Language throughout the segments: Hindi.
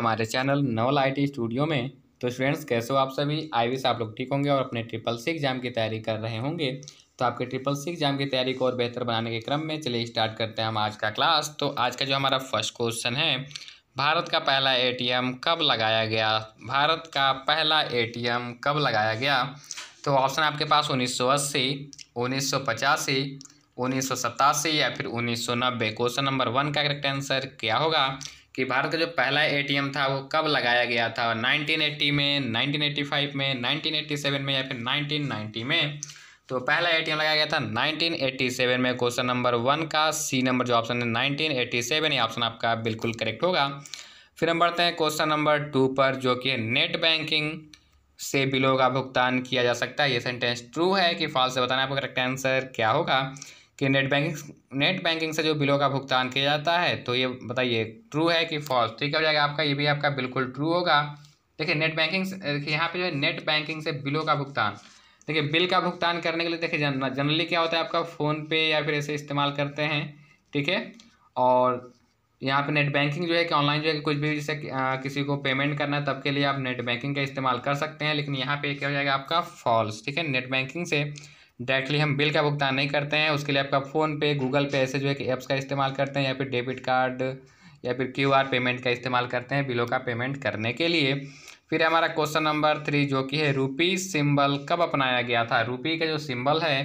हमारे चैनल नवल आईटी स्टूडियो में तो स्टूडेंट्स कैसे हो आप सभी आई विश आप लोग ठीक होंगे और अपने ट्रिपल सी एग्जाम की तैयारी कर रहे होंगे तो आपके ट्रिपल सी एग्जाम की तैयारी को और बेहतर बनाने के क्रम में चलिए स्टार्ट करते हैं हम आज का क्लास तो आज का जो हमारा फर्स्ट क्वेश्चन है भारत का पहला ए कब लगाया गया भारत का पहला ए कब लगाया गया तो ऑप्शन आपके पास उन्नीस सौ अस्सी उन्नीस सौ पचासी उन्नीस सौ सतासी या फिर उन्नीस सौ नब्बे क्वेश्चन नंबर वन का करेक्ट आंसर क्या होगा कि भारत का जो पहला एटीएम था वो कब लगाया गया था 1980 में 1985 में 1987 में या फिर 1990 में तो पहला एटीएम लगाया गया था 1987 में क्वेश्चन नंबर वन का सी नंबर जो ऑप्शन है नाइनटीन एट्टी सेवन ऑप्शन आपका बिल्कुल करेक्ट होगा फिर हम बढ़ते हैं क्वेश्चन नंबर टू पर जो कि नेट बैंकिंग से बिलों का भुगतान किया जा सकता है ये सेंटेंस ट्रू है कि फॉल्स से बताना आपका करेक्ट आंसर क्या होगा कि नेट बैंकिंग नेट बैंकिंग से जो बिलों का भुगतान किया जाता है तो ये बताइए ट्रू है कि फॉल्स ठीक हो जाएगा आपका ये भी आपका बिल्कुल ट्रू होगा देखिए नेट बैंकिंग देखिए यहाँ पे जो है नेट बैंकिंग से बिलों का भुगतान देखिए बिल का भुगतान करने के लिए देखिए जन जनरली क्या होता है आपका फ़ोन पे या फिर ऐसे इस्तेमाल करते हैं ठीक है और यहाँ पे नेट बैंकिंग जो है कि ऑनलाइन जो है कि कुछ भी जैसे किसी को पेमेंट करना है तब के लिए आप नेट बैंकिंग का इस्तेमाल कर सकते हैं लेकिन यहाँ पे क्या हो जाएगा आपका फॉल्स ठीक है नेट बैंकिंग से डायरेक्टली हम बिल का भुगतान नहीं करते हैं उसके लिए आपका फ़ोनपे गूगल पे ऐसे जो है कि ऐप्स का इस्तेमाल करते हैं या फिर डेबिट कार्ड या फिर क्यू आर पेमेंट का इस्तेमाल करते हैं बिलों का पेमेंट करने के लिए फिर हमारा क्वेश्चन नंबर थ्री जो कि है रूपी सिंबल कब अपनाया गया था रूपी का जो सिंबल है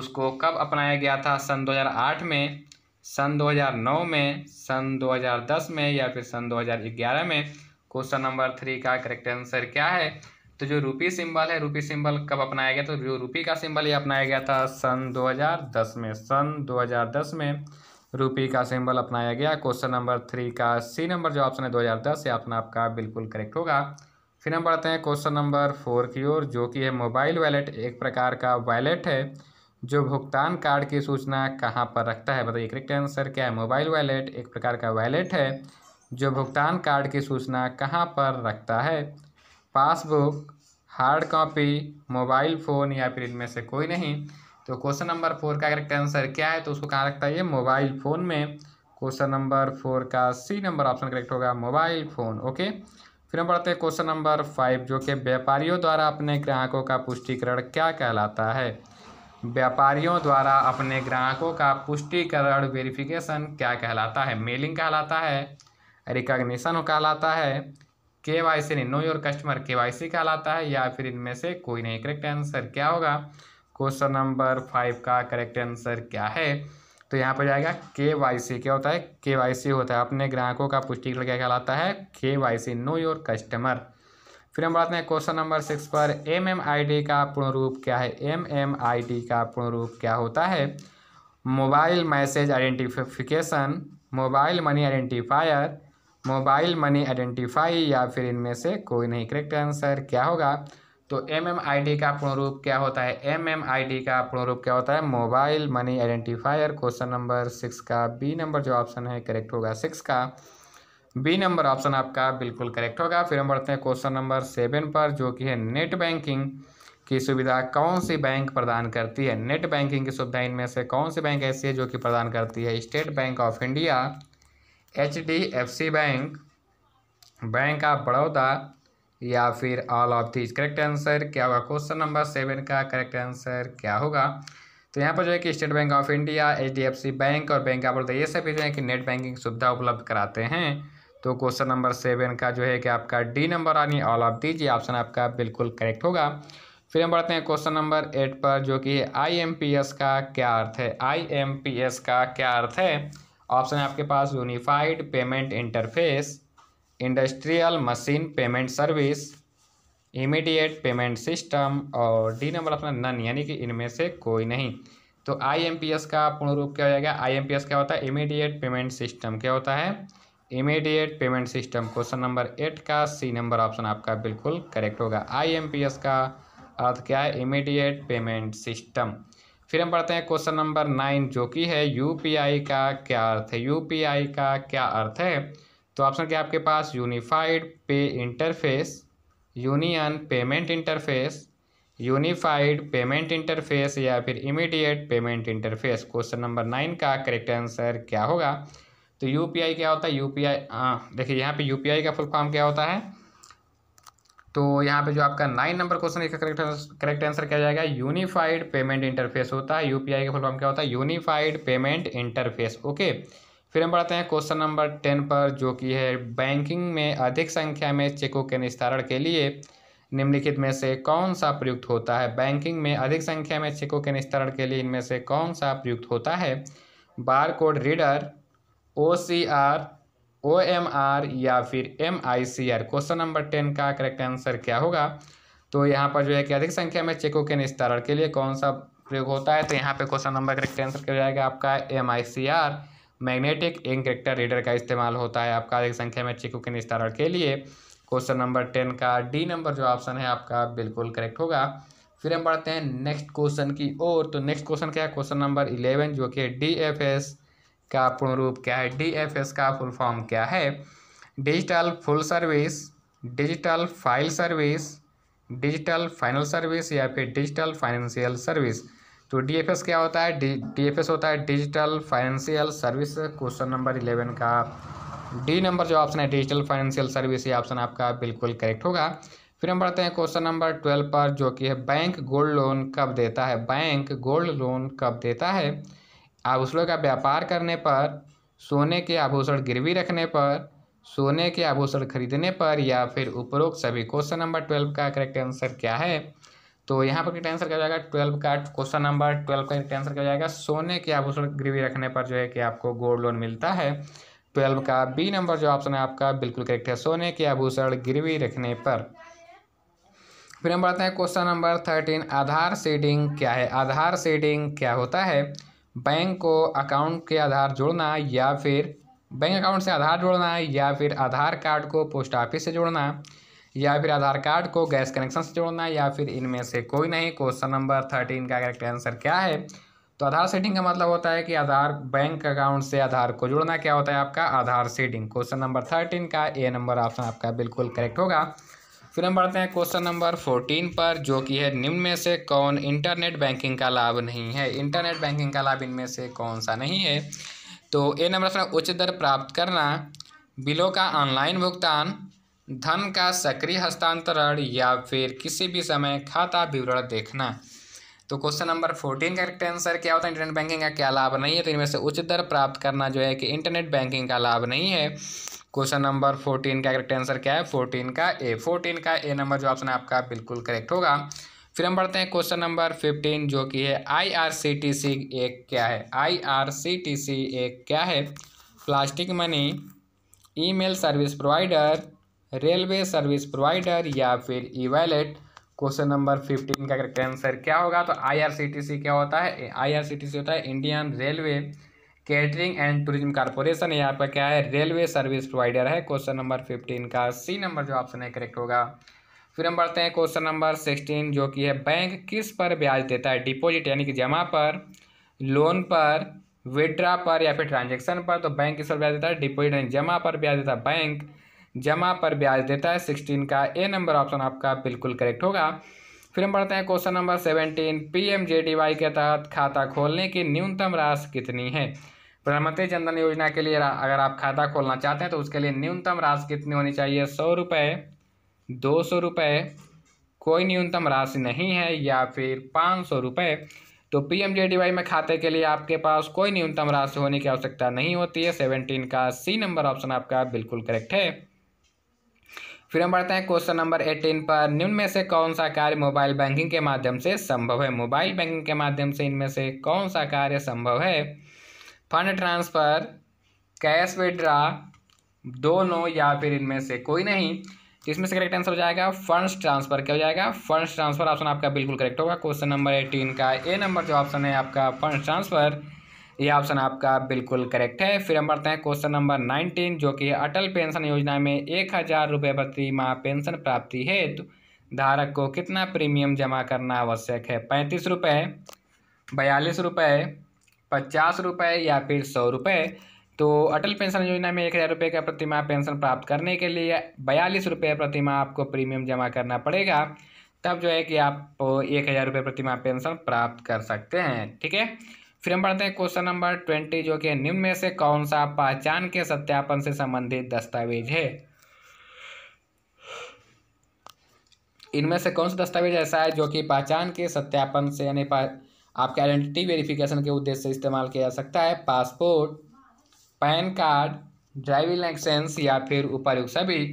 उसको कब अपनाया गया था सन 2008 में सन 2009 में सन 2010 में या फिर सन 2011 में क्वेश्चन नंबर थ्री का करेक्ट आंसर क्या है तो जो रूपी सिंबल है रूपी सिंबल कब अपनाया गया तो जो रूपी का सिंबल ये अपनाया गया था सन 2010 में सन 2010 में रूपी का सिंबल अपनाया गया क्वेश्चन नंबर थ्री का सी नंबर जो ऑप्शन है 2010 ये अपना आपका बिल्कुल करेक्ट होगा फिर हम बढ़ते हैं क्वेश्चन नंबर फोर की ओर जो कि है मोबाइल वैलेट एक प्रकार का वैलेट है जो भुगतान कार्ड की सूचना कहाँ पर रखता है बताइए करेक्ट आंसर क्या है मोबाइल वैलेट एक प्रकार का वैलेट है जो भुगतान कार्ड की सूचना कहाँ पर रखता है passbook hard copy mobile phone या फिर इनमें से कोई नहीं तो क्वेश्चन नंबर फोर का करेक्ट आंसर क्या है तो उसको कहाँ रखता है ये मोबाइल फ़ोन में क्वेश्चन नंबर फोर का सी नंबर ऑप्शन करेक्ट होगा मोबाइल फ़ोन ओके फिर हम पढ़ते हैं क्वेश्चन नंबर फाइव जो कि व्यापारियों द्वारा अपने ग्राहकों का पुष्टिकरण क्या कहलाता है व्यापारियों द्वारा अपने ग्राहकों का पुष्टिकरण वेरिफिकेशन क्या कहलाता है मेलिंग कहलाता है रिकॉग्निशन कहलाता है के वाई सी नहीं know your customer K Y C कहलाता है या फिर इनमें से कोई नहीं करेक्ट आंसर क्या होगा क्वेश्चन नंबर फाइव का करेक्ट आंसर क्या है तो यहाँ पर जाएगा के वाई सी क्या होता है के वाई सी होता है अपने ग्राहकों का पुष्टिकरण क्या कहलाता है K Y C know your customer फिर हम बात हैं क्वेश्चन नंबर सिक्स पर एम एम आई डी का पूर्ण रूप क्या है एम एम आई डी का पूर्ण रूप क्या होता है mobile message identification mobile money identifier mobile money identify या फिर इनमें से कोई नहीं करेक्ट आंसर क्या होगा तो एम एम आई डी का पूर्ण रूप क्या होता है एम एम आई डी का पूर्ण रूप क्या होता है mobile money identifier question number six का बी नंबर जो ऑप्शन है करेक्ट होगा सिक्स का बी नंबर ऑप्शन आपका बिल्कुल करेक्ट होगा फिर हम बढ़ते हैं क्वेश्चन नंबर सेवन पर जो कि है नेट बैंकिंग की सुविधा कौन सी बैंक प्रदान करती है नेट बैंकिंग की सुविधा इनमें से कौन सी बैंक ऐसी है जो कि प्रदान करती है State Bank of India H D F C bank bank of Baroda या फिर all of these correct answer क्या होगा क्वेश्चन नंबर सेवन का करेक्ट आंसर क्या होगा तो यहाँ पर जो है कि State Bank of India H D F C bank और बैंक ऑफ बड़ौदा ये सभी जो है कि नेट बैंकिंग सुविधा उपलब्ध कराते हैं तो क्वेश्चन नंबर सेवन का जो है कि आपका डी नंबर यानी ऑल ऑफ दीज ये ऑप्शन आपका बिल्कुल करेक्ट होगा फिर हम बढ़ते हैं क्वेश्चन नंबर एट पर जो कि आई एम पी एस का क्या अर्थ है आई एम पी एस का क्या अर्थ है ऑप्शन है आपके पास unified payment interface industrial machine payment service immediate payment system और डी नंबर अपना नन यानी कि इनमें से कोई नहीं तो आईएमपीएस का पूर्ण रूप क्या हो जाएगा आईएमपीएस क्या होता है इमीडिएट पेमेंट सिस्टम क्या होता है immediate payment system question number eight का सी नंबर ऑप्शन आपका बिल्कुल करेक्ट होगा आईएमपीएस का अर्थ क्या है इमीडिएट पेमेंट सिस्टम फिर हम पढ़ते हैं क्वेश्चन नंबर नाइन जो कि है यूपीआई का क्या अर्थ है यूपीआई का क्या अर्थ है तो ऑप्शन क्या आपके पास unified pay interface union payment interface unified payment interface या फिर immediate payment interface question number nine का करेक्ट आंसर क्या होगा तो यूपीआई क्या होता है यूपीआई हाँ, देखिए यहाँ पे यूपीआई का फुल फॉर्म क्या होता है तो यहाँ पे जो आपका नाइन नंबर क्वेश्चन इसका करेक्ट करेक्ट आंसर क्या जाएगा यूनिफाइड पेमेंट इंटरफेस होता है यूपीआई का फुल फॉर्म क्या होता है यूनिफाइड पेमेंट इंटरफेस ओके फिर हम बढ़ते हैं क्वेश्चन नंबर टेन पर जो कि है बैंकिंग में अधिक संख्या में चेकों के निस्तारण के लिए निम्नलिखित में से कौन सा प्रयुक्त होता है बैंकिंग में अधिक संख्या में चेकों के निस्तारण के लिए इनमें से कौन सा प्रयुक्त होता है bar code reader O C R O M R या फिर M I C R question number ten का करेक्ट आंसर क्या होगा तो यहाँ पर जो है कि अधिक संख्या में चेकों के निस्तारण के लिए कौन सा प्रयोग होता है तो यहाँ पे क्वेश्चन नंबर करेक्ट आंसर क्या जाएगा आपका M I C R magnetic ink reader का इस्तेमाल होता है आपका अधिक संख्या में चेकों के निस्तारण के लिए क्वेश्चन नंबर टेन का डी नंबर जो ऑप्शन है आपका बिल्कुल करेक्ट होगा फिर हम बढ़ते हैं नेक्स्ट क्वेश्चन की ओर तो नेक्स्ट क्वेश्चन क्या है क्वेश्चन नंबर इलेवन जो कि डी एफ एस का पूर्ण रूप क्या है डीएफएस का फुल फॉर्म क्या है digital full service digital file service digital final service या फिर डिजिटल फाइनेंशियल सर्विस तो डीएफएस क्या होता है डीएफएस होता है digital financial service question number eleven का डी नंबर जो ऑप्शन है डिजिटल फाइनेंशियल सर्विस ये ऑप्शन आपका बिल्कुल करेक्ट होगा फिर हम बढ़ते हैं क्वेश्चन नंबर ट्वेल्व पर जो कि है बैंक गोल्ड लोन कब देता है बैंक गोल्ड लोन कब देता है आभूषणों का व्यापार करने पर सोने के आभूषण गिरवी रखने पर सोने के आभूषण खरीदने पर या फिर उपरोक्त सभी क्वेश्चन नंबर ट्वेल्व का करेक्ट आंसर क्या है तो यहाँ पर करेक्ट आंसर क्या हो जाएगा ट्वेल्व का क्वेश्चन नंबर ट्वेल्व का करेक्ट आंसर क्या हो जाएगा सोने के आभूषण गिरवी रखने पर जो है कि आपको गोल्ड लोन मिलता है ट्वेल्व का बी नंबर जो ऑप्शन है आपका बिल्कुल करेक्ट है सोने के आभूषण गिरवी रखने पर फिर हम बढ़ते हैं question number thirteen Aadhaar seeding क्या है आधार सीडिंग क्या होता है बैंक को अकाउंट के आधार जोड़ना या फिर बैंक अकाउंट से आधार जोड़ना या फिर आधार कार्ड को पोस्ट ऑफिस से जोड़ना या फिर आधार कार्ड को गैस कनेक्शन से जोड़ना या फिर इनमें से कोई नहीं क्वेश्चन नंबर थर्टीन का करेक्ट आंसर क्या है तो आधार सेटिंग का मतलब होता है कि आधार बैंक अकाउंट से आधार को जोड़ना क्या होता है आपका Aadhaar setting question number thirteen का ए नंबर ऑप्शन आपका बिल्कुल करेक्ट होगा फिर हम बढ़ते हैं क्वेश्चन नंबर फोर्टीन पर जो कि है निम्न में से कौन इंटरनेट बैंकिंग का लाभ नहीं है इंटरनेट बैंकिंग का लाभ इनमें से कौन सा नहीं है तो ए नंबर अपना उच्च दर प्राप्त करना बिलों का ऑनलाइन भुगतान धन का सक्रिय हस्तांतरण या फिर किसी भी समय खाता विवरण देखना तो क्वेश्चन नंबर फोर्टीन का करेक्ट आंसर क्या होता है इंटरनेट बैंकिंग का क्या लाभ नहीं है तो इनमें से उच्च दर प्राप्त करना जो है कि इंटरनेट बैंकिंग का लाभ नहीं है क्वेश्चन नंबर फोर्टीन का करेक्ट आंसर क्या है फोर्टीन का ए फोर्टीन का ए नंबर जो ऑप्शन आपका बिल्कुल करेक्ट होगा फिर हम बढ़ते हैं क्वेश्चन नंबर फिफ्टीन जो कि है I R C T C एक क्या है I R C T C एक क्या है plastic money email service provider railway service provider या फिर e wallet question number fifteen का करेक्ट आंसर क्या होगा तो I R C T C क्या होता है I R C T C होता है Indian railway catering and tourism corporation यहाँ आपका क्या है रेलवे सर्विस प्रोवाइडर है क्वेश्चन नंबर फिफ्टीन का सी नंबर जो ऑप्शन है करेक्ट होगा फिर हम बढ़ते हैं क्वेश्चन नंबर सिक्सटीन जो कि है बैंक किस पर ब्याज देता है डिपॉजिट यानी कि जमा पर लोन पर विड्रा पर या फिर ट्रांजेक्शन पर तो बैंक किस पर ब्याज देता है डिपोजिट यानी जमा पर ब्याज देता है बैंक जमा पर ब्याज देता है सिक्सटीन का ए नंबर ऑप्शन आपका बिल्कुल करेक्ट होगा फिर हम पढ़ते हैं क्वेश्चन नंबर सेवेंटीन पीएमजेडीवाई के तहत खाता खोलने की न्यूनतम राशि कितनी है प्रधानमंत्री जनधन योजना के लिए अगर आप खाता खोलना चाहते हैं तो उसके लिए न्यूनतम राशि कितनी होनी चाहिए सौ रुपये दो सौ रुपये कोई न्यूनतम राशि नहीं है या फिर पाँच सौ रुपये तो P M J D Y में खाते के लिए आपके पास कोई न्यूनतम राशि होने की आवश्यकता नहीं होती है सेवनटीन का सी नंबर ऑप्शन आपका बिल्कुल करेक्ट है फिर हम बढ़ते हैं क्वेश्चन नंबर एटीन पर निम्न में से कौन सा कार्य मोबाइल बैंकिंग के माध्यम से संभव है मोबाइल बैंकिंग के माध्यम से इनमें से कौन सा कार्य संभव है फंड ट्रांसफ़र कैश विड्रा दोनों या फिर इनमें से कोई नहीं इसमें से करेक्ट आंसर हो जाएगा फंड्स ट्रांसफर क्या हो जाएगा फंड्स ट्रांसफर ऑप्शन आपका बिल्कुल करेक्ट होगा क्वेश्चन नंबर एटीन का ए नंबर जो ऑप्शन है आपका फंड्स ट्रांसफर ये ऑप्शन आपका बिल्कुल करेक्ट है फिर हम बढ़ते हैं क्वेश्चन नंबर नाइनटीन जो कि अटल पेंशन योजना में एक हज़ार रुपये प्रति माह पेंशन प्राप्ति हेतु धारक को कितना प्रीमियम जमा करना आवश्यक है पैंतीस रुपये बयालीस रुपये पचास रुपये या फिर सौ रुपये तो अटल पेंशन योजना में एक हज़ार रुपये का प्रतिमाह पेंशन प्राप्त करने के लिए बयालीस रुपये प्रतिमाह आपको प्रीमियम जमा करना पड़ेगा तब जो है कि आप एक हज़ार रुपये प्रतिमाह पेंशन प्राप्त कर सकते हैं ठीक है फिर हम पढ़ते हैं क्वेश्चन नंबर ट्वेंटी जो कि निम्न में से कौन सा पहचान के सत्यापन से संबंधित दस्तावेज है इनमें से कौन सा दस्तावेज ऐसा है जो कि पहचान के सत्यापन से यानी आपके आइडेंटिटी वेरिफिकेशन के उद्देश्य से इस्तेमाल किया जा सकता है passport PAN card driving licence या फिर उपायुक्त सभी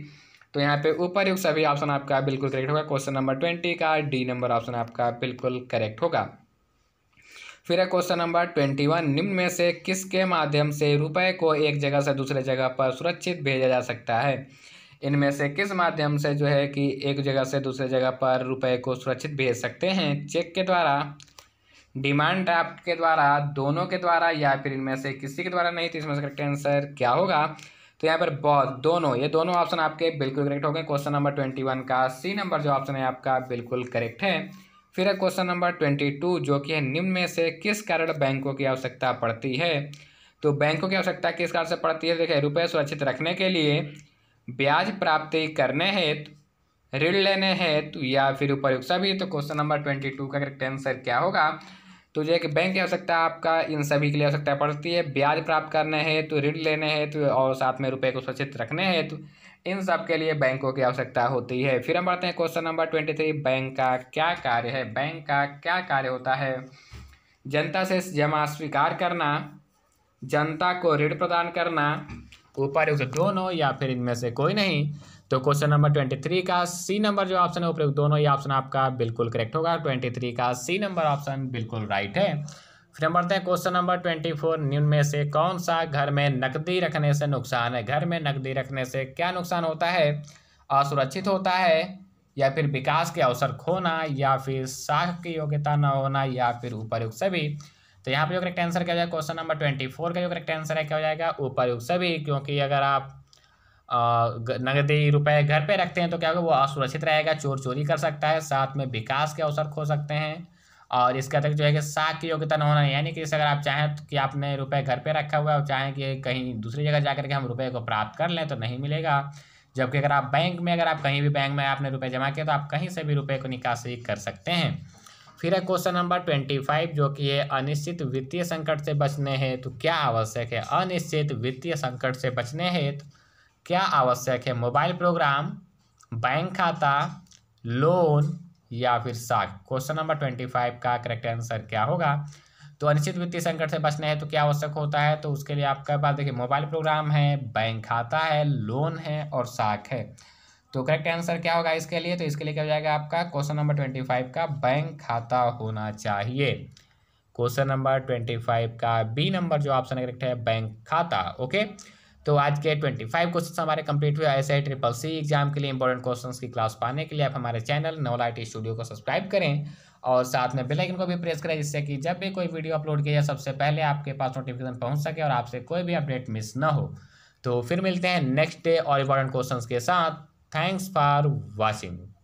तो यहाँ पे उपरयुक्त सभी ऑप्शन आपका बिल्कुल करेक्ट होगा क्वेश्चन नंबर ट्वेंटी का डी नंबर ऑप्शन आपका बिल्कुल करेक्ट होगा फिर है क्वेश्चन नंबर ट्वेंटी वन निम्न में से किसके माध्यम से रुपए को एक जगह से दूसरे जगह पर सुरक्षित भेजा जा सकता है इनमें से किस माध्यम से जो है कि एक जगह से दूसरे जगह पर रुपए को सुरक्षित भेज सकते हैं चेक के द्वारा डिमांड ड्राफ्ट के द्वारा दोनों के द्वारा या फिर इनमें से किसी के द्वारा नहीं तो इसमें करेक्ट आंसर क्या होगा तो यहाँ पर बहुत दोनों ये दोनों ऑप्शन आपके बिल्कुल करेक्ट हो गए क्वेश्चन नंबर ट्वेंटी वन का सी नंबर जो ऑप्शन है आपका बिल्कुल करेक्ट है फिर है क्वेश्चन नंबर ट्वेंटी टू जो कि है निम्न में से किस कारण बैंकों की आवश्यकता पड़ती है तो बैंकों की आवश्यकता किस कारण से पड़ती है देखिए रुपये सुरक्षित रखने के लिए ब्याज प्राप्ति करने हेतु ऋण लेने हेतु या फिर उपयुक्त सभी तो क्वेश्चन नंबर ट्वेंटी टू का करेक्ट आंसर क्या होगा तो जो है कि बैंक की आवश्यकता आपका इन सभी के लिए आवश्यकता पड़ती है ब्याज प्राप्त करने तो ऋण लेने हैं तो और साथ में रुपये को सुरक्षित रखने हैं तो इन सब के लिए बैंकों की आवश्यकता होती है फिर हम बढ़ते हैं question number twenty three bank का क्या कार्य है बैंक का क्या कार्य होता है जनता से जमा स्वीकार करना जनता को ऋण प्रदान करना ऊपर दोनों या फिर इनमें से कोई नहीं तो क्वेश्चन नंबर ट्वेंटी थ्री का सी नंबर जो ऑप्शन है उपयुक्त दोनों ही ऑप्शन आपका बिल्कुल करेक्ट होगा ट्वेंटी थ्री का सी नंबर ऑप्शन बिल्कुल राइट है फिर हम बढ़ते हैं क्वेश्चन नंबर ट्वेंटी फोर निम्न में से कौन सा घर में नकदी रखने से नुकसान है घर में नकदी रखने से क्या नुकसान होता है असुरक्षित होता है या फिर विकास के अवसर खोना या फिर साख की योग्यता न होना या फिर उपरुक्त सभी तो यहाँ पर जो करेक्ट आंसर क्या हो जाएगा क्वेश्चन नंबर ट्वेंटी फोर का जो करेक्ट आंसर है क्या हो जाएगा उपरुक्त सभी क्योंकि अगर आप नगदी रुपए घर पे रखते हैं तो क्या होगा वो असुरक्षित रहेगा चोर चोरी कर सकता है साथ में विकास के अवसर खो सकते हैं और इसका तक मतलब जो है कि साख की योग्यता न होना यानी कि अगर आप चाहें तो कि आपने रुपए घर पे रखा हुआ है और चाहें कि कहीं दूसरी जगह जा करके हम रुपए को प्राप्त कर लें तो नहीं मिलेगा जबकि अगर आप बैंक में अगर आप कहीं भी बैंक में आपने रुपए जमा किए तो आप कहीं से भी रुपए को निकासी कर सकते हैं फिर है क्वेश्चन नंबर ट्वेंटी फाइव जो कि है अनिश्चित वित्तीय संकट से बचने हैं तो क्या आवश्यक है अनिश्चित वित्तीय संकट से बचने हैं तो क्या आवश्यक है मोबाइल प्रोग्राम बैंक खाता लोन या फिर साख क्वेश्चन नंबर ट्वेंटी फाइव का करेक्ट आंसर क्या होगा तो अनिश्चित वित्तीय संकट से बचने हैं तो क्या आवश्यक होता है तो उसके लिए आपके पास देखिए मोबाइल प्रोग्राम है बैंक खाता है लोन है और साख है तो करेक्ट आंसर क्या होगा इसके लिए तो इसके लिए क्या हो जाएगा आपका क्वेश्चन नंबर ट्वेंटी फाइव का बैंक खाता होना चाहिए क्वेश्चन नंबर ट्वेंटी फाइव का बी नंबर जो ऑप्शन करेक्ट है बैंक खाता ओके तो आज के ट्वेंटी फाइव क्वेश्चन हमारे कंप्लीट हुए आई ट्रिपल सी एग्जाम के लिए इंपॉर्टेंट क्वेश्चन की क्लास पाने के लिए आप हमारे चैनल नोलाइट स्टूडियो को सब्सक्राइब करें और साथ में बेल आइकन को भी प्रेस करें जिससे कि जब भी कोई वीडियो अपलोड किया जाए सबसे पहले आपके पास नोटिफिकेशन पहुंच सके और आपसे कोई भी अपडेट मिस ना हो तो फिर मिलते हैं नेक्स्ट डे और इंपॉर्टेंट क्वेश्चन के साथ थैंक्स फॉर वॉचिंग